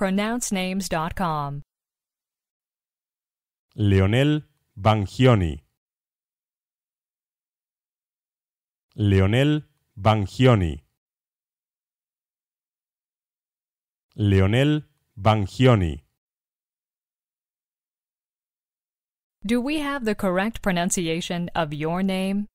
pronouncenames.com. Leonel Bangioni. Leonel Bangioni. Leonel Bangioni. Do we have the correct pronunciation of your name?